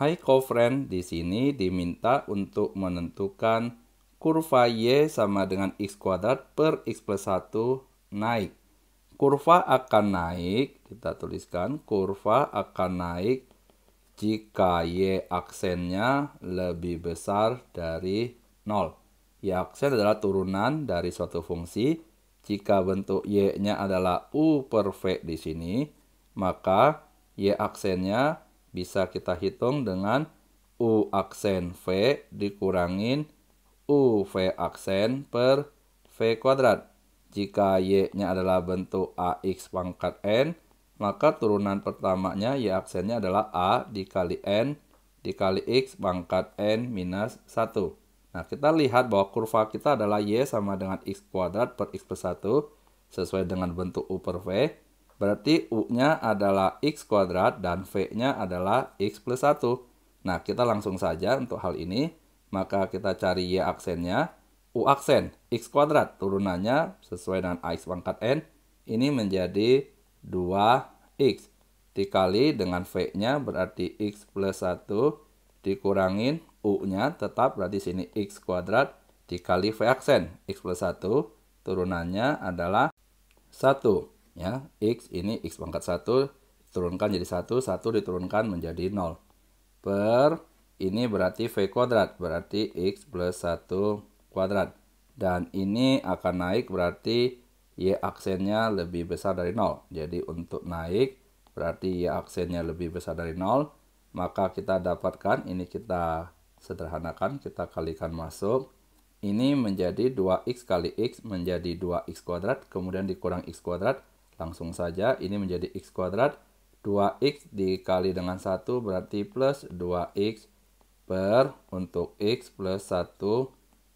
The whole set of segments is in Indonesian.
Hai kofren, di sini diminta untuk menentukan kurva Y sama dengan X kuadrat per X plus 1 naik. Kurva akan naik, kita tuliskan kurva akan naik jika Y aksennya lebih besar dari 0. Y aksen adalah turunan dari suatu fungsi. Jika bentuk Y-nya adalah U per V di sini, maka Y aksennya bisa kita hitung dengan U aksen V dikurangin U V aksen per V kuadrat. Jika Y-nya adalah bentuk AX pangkat N, maka turunan pertamanya Y aksennya adalah A dikali N dikali X pangkat N minus 1. Nah, kita lihat bahwa kurva kita adalah Y sama dengan X kuadrat per X plus 1 sesuai dengan bentuk U per V Berarti U-nya adalah X kuadrat dan V-nya adalah X plus 1. Nah, kita langsung saja untuk hal ini. Maka kita cari Y aksennya. U aksen, X kuadrat. Turunannya sesuai dengan AX pangkat N. Ini menjadi 2X. Dikali dengan V-nya berarti X plus 1. Dikurangin U-nya tetap berarti sini X kuadrat. Dikali V aksen, X plus 1. Turunannya adalah 1 ya x ini x pangkat 1 turunkan jadi 1 1 diturunkan menjadi 0 per ini berarti v kuadrat berarti x plus 1 kuadrat dan ini akan naik berarti y aksennya lebih besar dari 0 jadi untuk naik berarti y aksennya lebih besar dari 0 maka kita dapatkan ini kita sederhanakan kita kalikan masuk ini menjadi 2x kali x menjadi 2x kuadrat kemudian dikurang x kuadrat Langsung saja ini menjadi x kuadrat. 2x dikali dengan 1 berarti plus 2x per untuk x plus 1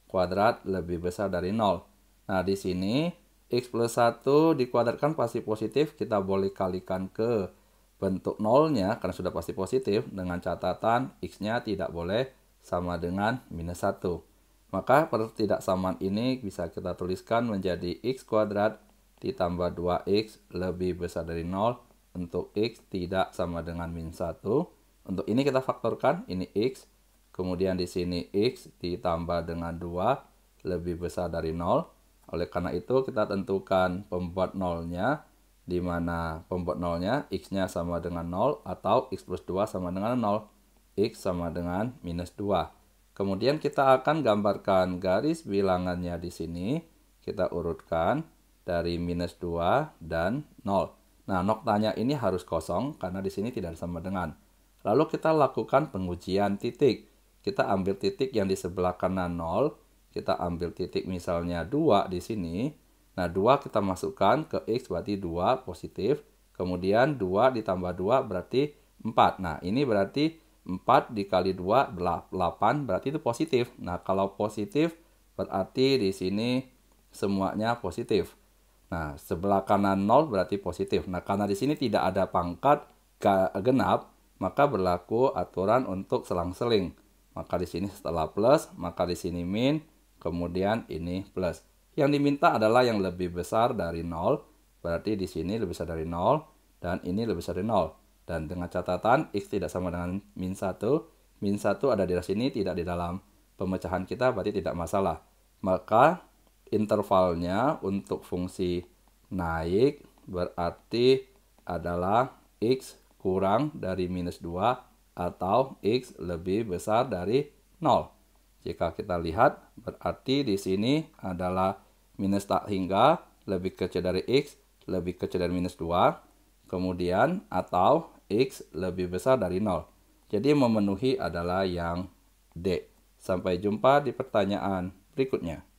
kuadrat lebih besar dari 0. Nah, di sini x plus 1 dikuadratkan pasti positif. Kita boleh kalikan ke bentuk nolnya karena sudah pasti positif dengan catatan x-nya tidak boleh sama dengan minus 1. Maka pertidaksamaan ini bisa kita tuliskan menjadi x kuadrat ditambah 2x lebih besar dari 0 untuk x tidak sama dengan min 1. Untuk ini kita faktorkan, ini x, kemudian di sini x ditambah dengan 2 lebih besar dari 0. Oleh karena itu kita tentukan pembuat nolnya, di mana pembuat nolnya x-nya sama dengan 0 atau x plus 2 sama dengan 0, x sama dengan minus 2. Kemudian kita akan gambarkan garis bilangannya di sini, kita urutkan dari minus 2 dan 0. Nah, noktanya ini harus kosong karena di sini tidak sama dengan. Lalu kita lakukan pengujian titik. Kita ambil titik yang di sebelah kanan 0, kita ambil titik misalnya 2 di sini. Nah, 2 kita masukkan ke X berarti 2 positif. Kemudian 2 ditambah 2 berarti 4. Nah, ini berarti 4 dikali 2 8 berarti itu positif. Nah, kalau positif berarti di sini semuanya positif. Nah, sebelah kanan 0 berarti positif. Nah, karena di sini tidak ada pangkat genap, maka berlaku aturan untuk selang-seling. Maka di sini setelah plus, maka di sini min, kemudian ini plus. Yang diminta adalah yang lebih besar dari 0, berarti di sini lebih besar dari 0, dan ini lebih besar dari 0. Dan dengan catatan, x tidak sama dengan min 1, min 1 ada di sini, tidak di dalam pemecahan kita, berarti tidak masalah. Maka intervalnya untuk fungsi naik berarti adalah x kurang dari minus 2 atau x lebih besar dari 0. Jika kita lihat, berarti di sini adalah minus tak hingga lebih kecil dari x lebih kecil dari minus 2, kemudian atau x lebih besar dari 0. Jadi memenuhi adalah yang D. Sampai jumpa di pertanyaan berikutnya.